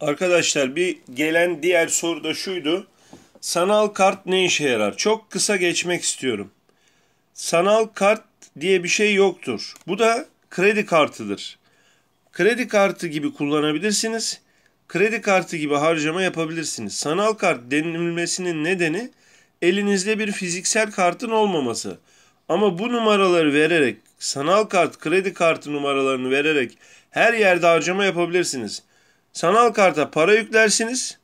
Arkadaşlar bir gelen diğer soru da şuydu. Sanal kart ne işe yarar? Çok kısa geçmek istiyorum. Sanal kart diye bir şey yoktur. Bu da kredi kartıdır. Kredi kartı gibi kullanabilirsiniz. Kredi kartı gibi harcama yapabilirsiniz. Sanal kart denilmesinin nedeni elinizde bir fiziksel kartın olmaması. Ama bu numaraları vererek, sanal kart, kredi kartı numaralarını vererek her yerde harcama yapabilirsiniz sanal karta para yüklersiniz.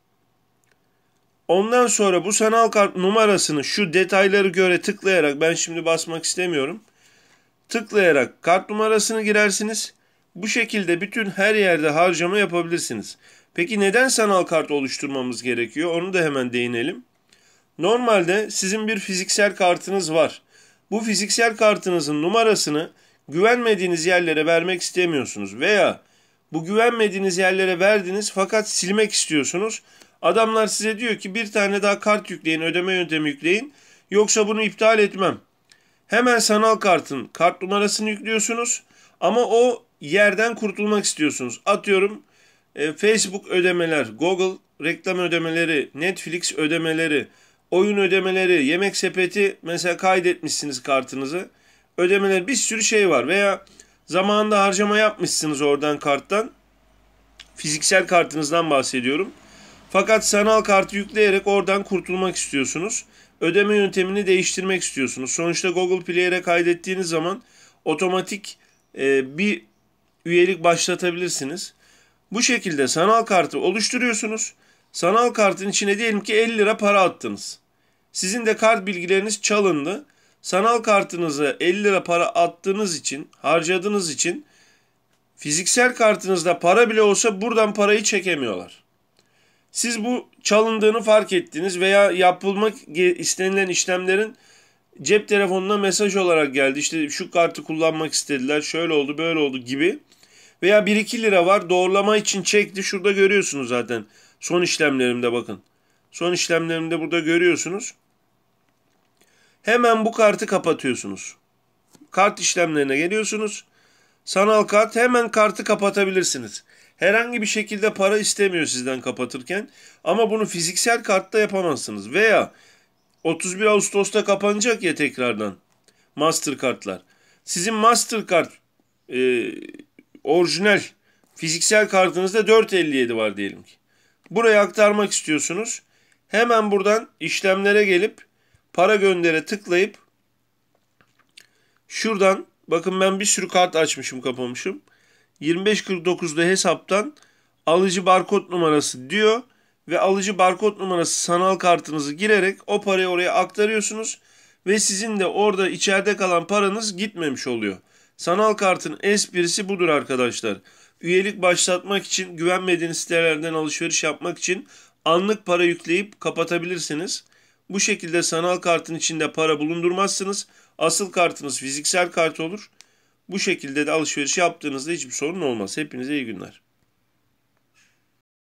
Ondan sonra bu sanal kart numarasını şu detayları göre tıklayarak ben şimdi basmak istemiyorum. Tıklayarak kart numarasını girersiniz. Bu şekilde bütün her yerde harcama yapabilirsiniz. Peki neden sanal kart oluşturmamız gerekiyor? Onu da hemen değinelim. Normalde sizin bir fiziksel kartınız var. Bu fiziksel kartınızın numarasını güvenmediğiniz yerlere vermek istemiyorsunuz veya bu güvenmediğiniz yerlere verdiniz fakat silmek istiyorsunuz. Adamlar size diyor ki bir tane daha kart yükleyin, ödeme yöntemi yükleyin. Yoksa bunu iptal etmem. Hemen sanal kartın kart numarasını yüklüyorsunuz ama o yerden kurtulmak istiyorsunuz. Atıyorum e, Facebook ödemeler, Google reklam ödemeleri, Netflix ödemeleri, oyun ödemeleri, yemek sepeti mesela kaydetmişsiniz kartınızı. Ödemeler bir sürü şey var veya Zamanında harcama yapmışsınız oradan karttan. Fiziksel kartınızdan bahsediyorum. Fakat sanal kartı yükleyerek oradan kurtulmak istiyorsunuz. Ödeme yöntemini değiştirmek istiyorsunuz. Sonuçta Google Play'e kaydettiğiniz zaman otomatik e, bir üyelik başlatabilirsiniz. Bu şekilde sanal kartı oluşturuyorsunuz. Sanal kartın içine diyelim ki 50 lira para attınız. Sizin de kart bilgileriniz çalındı sanal kartınıza 50 lira para attığınız için, harcadığınız için fiziksel kartınızda para bile olsa buradan parayı çekemiyorlar. Siz bu çalındığını fark ettiniz veya yapılmak istenilen işlemlerin cep telefonuna mesaj olarak geldi. İşte şu kartı kullanmak istediler, şöyle oldu, böyle oldu gibi. Veya 1-2 lira var doğrulama için çekti. Şurada görüyorsunuz zaten son işlemlerimde bakın. Son işlemlerimde burada görüyorsunuz. Hemen bu kartı kapatıyorsunuz. Kart işlemlerine geliyorsunuz. Sanal kart hemen kartı kapatabilirsiniz. Herhangi bir şekilde para istemiyor sizden kapatırken ama bunu fiziksel kartta yapamazsınız. Veya 31 Ağustos'ta kapanacak ya tekrardan Mastercard'lar. Sizin Mastercard e, orijinal fiziksel kartınızda 4.57 var diyelim ki. Buraya aktarmak istiyorsunuz. Hemen buradan işlemlere gelip para göndere tıklayıp şuradan bakın ben bir sürü kart açmışım kapamışım. 2549'da hesaptan alıcı barkod numarası diyor ve alıcı barkod numarası sanal kartınızı girerek o parayı oraya aktarıyorsunuz ve sizin de orada içeride kalan paranız gitmemiş oluyor. Sanal kartın esprisi budur arkadaşlar. Üyelik başlatmak için güvenmediğiniz sitelerden alışveriş yapmak için anlık para yükleyip kapatabilirsiniz. Bu şekilde sanal kartın içinde para bulundurmazsınız. Asıl kartınız fiziksel kart olur. Bu şekilde de alışveriş yaptığınızda hiçbir sorun olmaz. Hepinize iyi günler.